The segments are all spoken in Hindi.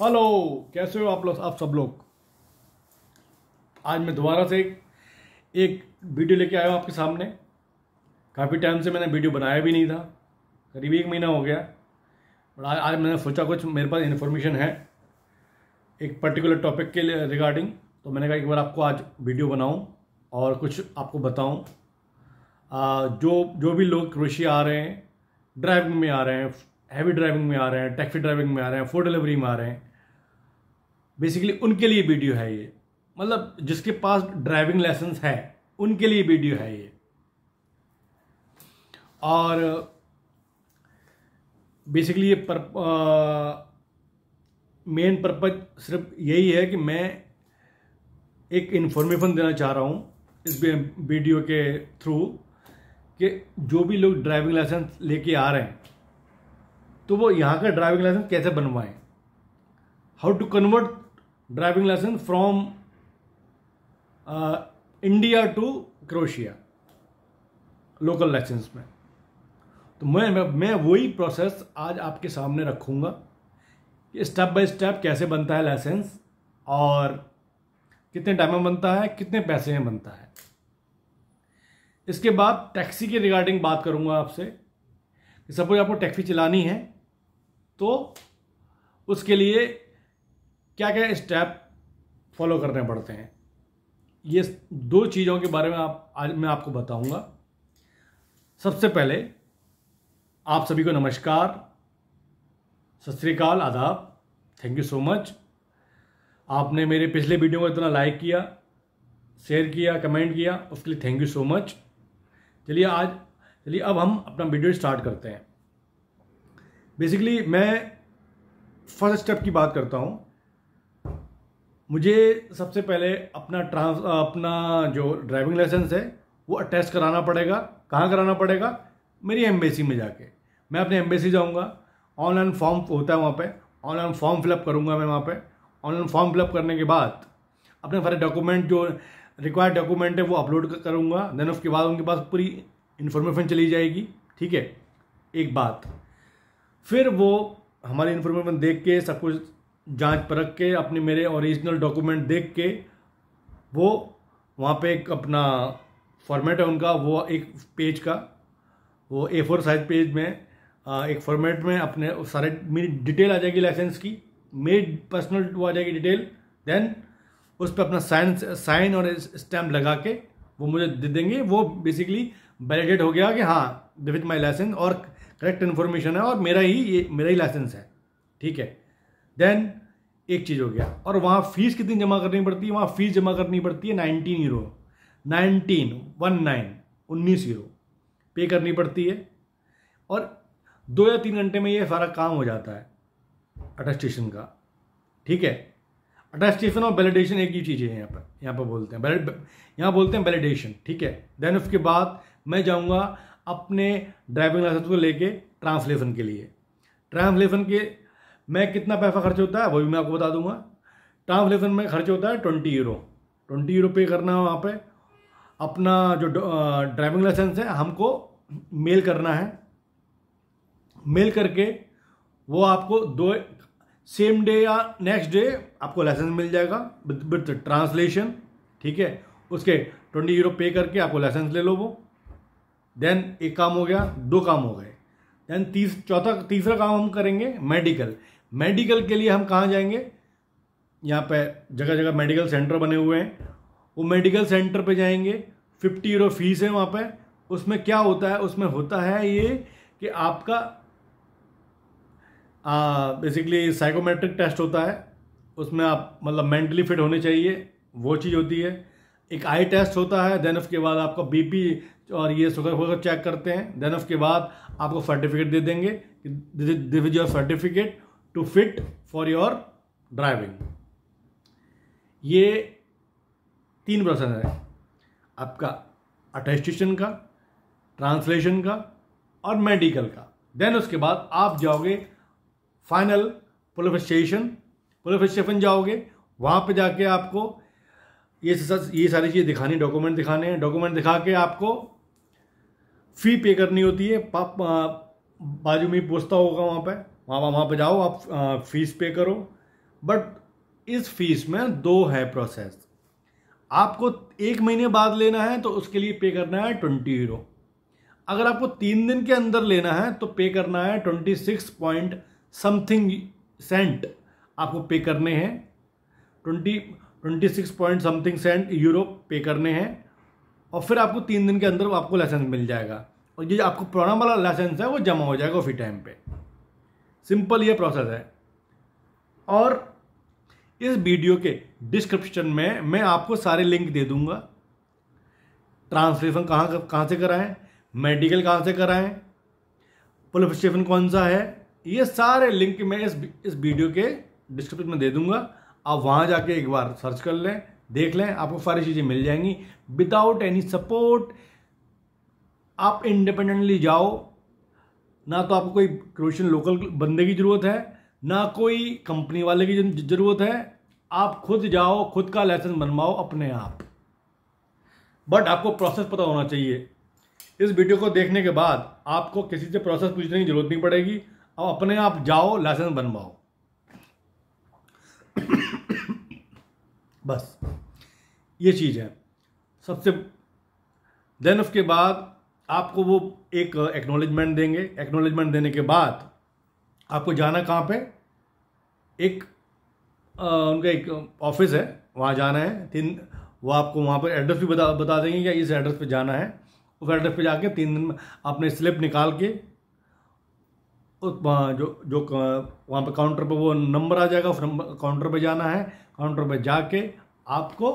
हेलो कैसे हो आप लोग आप सब लोग आज मैं दोबारा से एक वीडियो लेके आया हूँ आपके सामने काफ़ी टाइम से मैंने वीडियो बनाया भी नहीं था करीब एक महीना हो गया और आज आज मैंने सोचा कुछ मेरे पास इन्फॉर्मेशन है एक पर्टिकुलर टॉपिक के लिए रिगार्डिंग तो मैंने कहा एक बार आपको आज वीडियो बनाऊँ और कुछ आपको बताऊँ जो जो भी लोग क्रोशिया आ रहे हैं ड्राइविंग में आ रहे हैं हैवी ड्राइविंग में आ रहे हैं टैक्सी ड्राइविंग में आ रहे हैं फूड डिलीवरी में आ रहे हैं बेसिकली उनके लिए वीडियो है ये मतलब जिसके पास ड्राइविंग लाइसेंस है उनके लिए वीडियो है ये और बेसिकली ये मेन पर्पज सिर्फ यही है कि मैं एक इन्फॉर्मेशन देना चाह रहा हूँ इस वीडियो के थ्रू कि जो भी लोग ड्राइविंग लाइसेंस लेके आ रहे हैं तो वो यहाँ का ड्राइविंग लाइसेंस कैसे बनवाएं how to convert driving licence from India to Croatia local licence में तो मैं मैं वही प्रोसेस आज आपके सामने रखूँगा कि स्टेप बाय स्टेप कैसे बनता है लाइसेंस और कितने टाइम में बनता है कितने पैसे में बनता है इसके बाद टैक्सी के रिगार्डिंग बात करूँगा आपसे सपोज आपको टैक्सी चलानी है तो उसके लिए क्या क्या स्टेप फॉलो करने पड़ते हैं ये दो चीज़ों के बारे में आप आज मैं आपको बताऊंगा सबसे पहले आप सभी को नमस्कार सत श्रीकाल आदाब थैंक यू सो मच आपने मेरे पिछले वीडियो को इतना लाइक किया शेयर किया कमेंट किया उसके लिए थैंक यू सो मच चलिए आज चलिए अब हम अपना वीडियो स्टार्ट करते हैं बेसिकली मैं फर्स्ट स्टेप की बात करता हूँ मुझे सबसे पहले अपना ट्रांस अपना जो ड्राइविंग लाइसेंस है वो अटेस्ट कराना पड़ेगा कहाँ कराना पड़ेगा मेरी एम्बेसी में जाके मैं अपने एम्बेसी जाऊँगा ऑनलाइन फॉर्म होता है वहाँ पे ऑनलाइन फॉर्म फिलअप करूँगा मैं वहाँ पे ऑनलाइन फॉर्म फिलअप करने के बाद अपने सारे डॉक्यूमेंट जो रिक्वायर्ड डॉक्यूमेंट है वो अपलोड करूँगा देन उसके बाद उनके पास पूरी इन्फॉर्मेशन चली जाएगी ठीक है एक बात फिर वो हमारे इन्फॉर्मेशन देख के सब कुछ जांच परख के अपने मेरे ओरिजिनल डॉक्यूमेंट देख के वो वहाँ पे एक अपना फॉर्मेट है उनका वो एक पेज का वो ए फोर साइज पेज में एक फॉर्मेट में अपने सारे मेरी डिटेल आ जाएगी लाइसेंस की मेरी पर्सनल वो आ जाएगी डिटेल देन उस पर अपना साइन साइन और स्टैम्प लगा के वो मुझे दे देंगे वो बेसिकली वैलिडेट हो गया कि हाँ विथ माई लाइसेंस और करेक्ट इन्फॉर्मेशन है और मेरा ही ये मेरा ही लाइसेंस है ठीक है देन एक चीज़ हो गया और वहाँ फीस कितनी जमा करनी पड़ती है वहाँ फीस जमा करनी पड़ती है nineteen euro nineteen one nine उन्नीस यूरो पे करनी पड़ती है और दो या तीन घंटे में ये सारा काम हो जाता है अटेस्टेशन का ठीक है अटेस्टेशन और वैलिडेशन एक ही चीज़ है यहाँ पर यहाँ पर बोलते हैं यहाँ बोलते हैं वैलिडेशन ठीक है देन उसके बाद मैं जाऊँगा अपने ड्राइविंग लाइसेंस को लेके ट्रांसलेशन के लिए ट्रांसलेशन के मैं कितना पैसा खर्च होता है वो भी मैं आपको बता दूंगा ट्रांसलेशन में खर्च होता है ट्वेंटी यूरो ट्वेंटी यूरो पे करना है वहाँ पे अपना जो ड्राइविंग लाइसेंस है हमको मेल करना है मेल करके वो आपको दो सेम डे या नेक्स्ट डे आपको लाइसेंस मिल जाएगा विद ट्रांसलेशन ठीक है उसके ट्वेंटी यूरो पे करके आपको लाइसेंस ले लो वो देन एक काम हो गया दो काम हो गए देन तीस चौथा तीसरा काम हम करेंगे मेडिकल मेडिकल के लिए हम कहाँ जाएंगे यहाँ पे जगह जगह मेडिकल सेंटर बने हुए हैं वो मेडिकल सेंटर पे जाएंगे फिफ्टी यूरो फीस है वहाँ पे उसमें क्या होता है उसमें होता है ये कि आपका बेसिकली साइकोमेट्रिक टेस्ट होता है उसमें आप मतलब मेंटली फिट होने चाहिए वो चीज़ होती है एक आई टेस्ट होता है देन उसके बाद आपका बीपी और ये शुगर वगैरह चेक करते हैं देन उसके बाद आपको सर्टिफिकेट दे देंगे this is your certificate to fit for your driving ये तीन प्रोसेस है आपका अटेस्टेशन का ट्रांसलेशन का और मेडिकल का देन उसके बाद आप जाओगे final police station police station जाओगे वहाँ पे जाके आपको ये सब ये सारी चीज़ें दिखानी डॉक्यूमेंट दिखाने हैं डॉक्यूमेंट दिखा के आपको फ़ी पे करनी होती है पाप बाजू में पूछता होगा वहाँ पे वहाँ वहाँ पे जाओ आप फीस पे करो बट इस फीस में दो है प्रोसेस आपको एक महीने बाद लेना है तो उसके लिए पे करना है ट्वेंटी यूरो अगर आपको तीन दिन के अंदर लेना है तो पे करना है twenty six point something cent आपको पे करने हैं twenty twenty six point something cent euro pay करने हैं और फिर आपको तीन दिन के अंदर आपको लाइसेंस मिल जाएगा और ये आपको पुराना वाला लाइसेंस है वो जमा हो जाएगा उसी टाइम पे सिंपल ये प्रोसेस है और इस वीडियो के डिस्क्रिप्शन में मैं आपको सारे लिंक दे दूंगा ट्रांसलेशन कहाँ कहाँ से कराएं मेडिकल कहाँ से कराएं पुलिस स्टेशन कौन सा है ये सारे लिंक मैं इस इस वीडियो के डिस्क्रिप्शन में दे दूंगा आप वहाँ जाके एक बार सर्च कर लें देख लें आपको सारी चीज़ें मिल जाएंगी विदाउट एनी सपोर्ट आप इंडिपेंडेंटली जाओ ना तो आपको कोई क्रोशन लोकल बंदे की ज़रूरत है ना कोई कंपनी वाले की ज़रूरत है आप खुद जाओ खुद का लाइसेंस बनवाओ अपने आप बट आपको प्रोसेस पता होना चाहिए इस वीडियो को देखने के बाद आपको किसी से प्रोसेस पूछने की ज़रूरत नहीं पड़ेगी अब अपने आप जाओ लाइसेंस बनवाओ बस ये चीज़ है सबसे देन उसके बाद आपको वो एक एक्नॉलेजमेंट देंगे एक्नॉलेजमेंट देने के बाद आपको जाना कहाँ पे एक आ, उनका एक ऑफिस है वहाँ जाना है तीन वो आपको वहाँ पर एड्रेस भी बता बता देंगे कि इस एड्रेस पे जाना है उस एड्रेस पे जाके तीन दिन में अपने स्लिप निकाल के जो जो वहाँ पे काउंटर पे वो नंबर आ जाएगा उस नंबर काउंटर पे जाना है काउंटर पे जाके आपको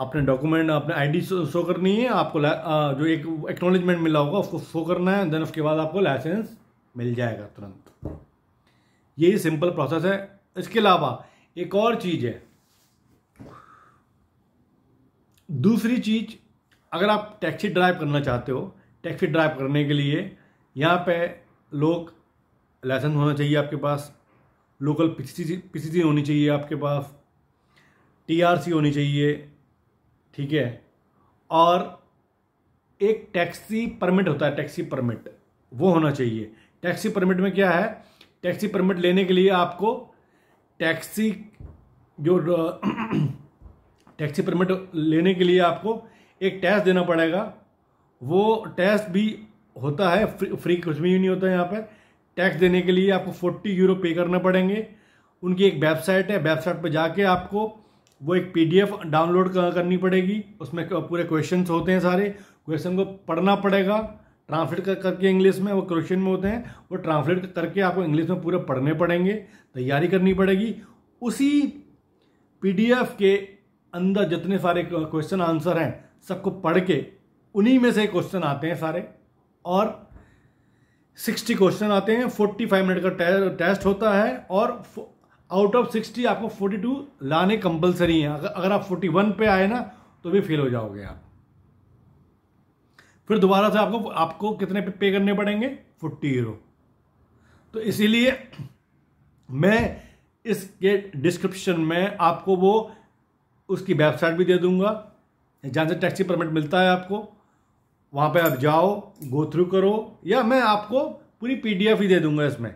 अपने डॉक्यूमेंट अपने आईडी शो करनी है आपको जो एक एक्नोलेजमेंट मिला होगा उसको शो करना है देन उसके बाद आपको लाइसेंस मिल जाएगा तुरंत यही सिंपल प्रोसेस है इसके अलावा एक और चीज़ है दूसरी चीज़ अगर आप टैक्सी ड्राइव करना चाहते हो टैक्सी ड्राइव करने के लिए यहाँ पे लोग लाइसेंस होना चाहिए आपके पास लोकल सी होनी चाहिए आपके पास टीआरसी होनी चाहिए ठीक है और एक टैक्सी परमिट होता है टैक्सी परमिट वो होना चाहिए टैक्सी परमिट में क्या है टैक्सी परमिट लेने के लिए आपको टैक्सी जो टैक्सी परमिट लेने के लिए आपको एक टेस्ट देना पड़ेगा वो टेस्ट भी होता है फ्री, फ्री कुछ भी नहीं होता है यहाँ पर टैक्स देने के लिए आपको फोर्टी यूरो पे करने पड़ेंगे उनकी एक वेबसाइट है वेबसाइट पर जाके आपको वो एक पीडीएफ डाउनलोड करनी पड़ेगी उसमें पूरे क्वेश्चन होते हैं सारे क्वेश्चन को पढ़ना पड़ेगा ट्रांसलेट कर करके इंग्लिश में वो क्वेश्चन में होते हैं वो ट्रांसलेट करके आपको इंग्लिश में पूरे पढ़ने पड़ेंगे तैयारी करनी पड़ेगी उसी पी के अंदर जितने सारे क्वेश्चन आंसर हैं सबको पढ़ के उन्हीं में से क्वेश्चन आते हैं सारे और सिक्सटी क्वेश्चन आते हैं फोर्टी फाइव मिनट का टेस्ट होता है और आउट ऑफ सिक्सटी आपको फोर्टी टू लाने कंपलसरी हैं अगर अगर आप फोर्टी वन पे आए ना तो भी फेल हो जाओगे आप फिर दोबारा से आपको आपको कितने पे पे करने पड़ेंगे फोर्टी यूरो तो इसीलिए मैं इसके डिस्क्रिप्शन में आपको वो उसकी वेबसाइट भी दे दूंगा जहाँ से टैक्सी परमिट मिलता है आपको वहाँ पे आप जाओ गो थ्रू करो या मैं आपको पूरी पी ही दे दूंगा इसमें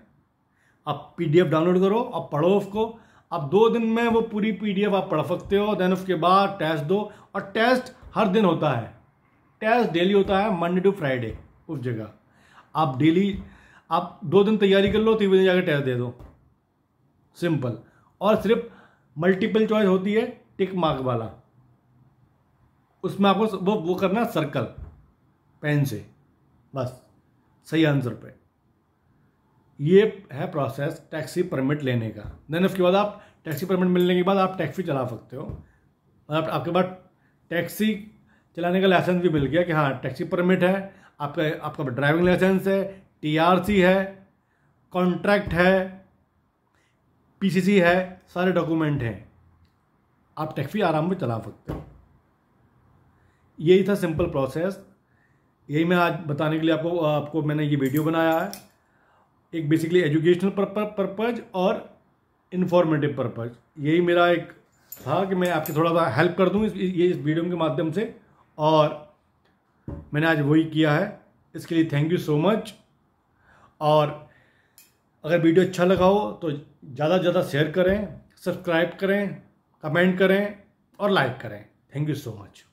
आप पी डाउनलोड करो आप पढ़ो उसको आप दो दिन में वो पूरी पी आप पढ़ सकते हो देन उसके बाद टेस्ट दो और टेस्ट हर दिन होता है टेस्ट डेली होता है मंडे टू फ्राइडे उस जगह आप डेली आप दो दिन तैयारी कर लो तीन दिन जाकर टेस्ट दे दो सिंपल और सिर्फ मल्टीपल चॉइस होती है टिक मार्क वाला उसमें आपको वो वो करना सर्कल पेन से बस सही आंसर पे ये है प्रोसेस टैक्सी परमिट लेने का देन उसके बाद आप टैक्सी परमिट मिलने के बाद आप टैक्सी चला सकते हो मतलब आपके पास टैक्सी चलाने का लाइसेंस भी मिल गया कि हाँ टैक्सी परमिट है आपका आपका ड्राइविंग लाइसेंस है टीआरसी है कॉन्ट्रैक्ट है पीसीसी है सारे डॉक्यूमेंट हैं आप टैक्सी आराम में चला सकते हो यही था सिंपल प्रोसेस यही मैं आज बताने के लिए आपको आपको मैंने ये वीडियो बनाया है एक बेसिकली एजुकेशनल पर्पज और इन्फॉर्मेटिव पर्पज यही मेरा एक था कि मैं आपकी थोड़ा सा हेल्प कर दूँ इस ये इस वीडियो के माध्यम से और मैंने आज वही किया है इसके लिए थैंक यू सो मच और अगर वीडियो अच्छा लगा हो तो ज़्यादा से ज़्यादा शेयर करें सब्सक्राइब करें कमेंट करें और लाइक करें थैंक यू सो मच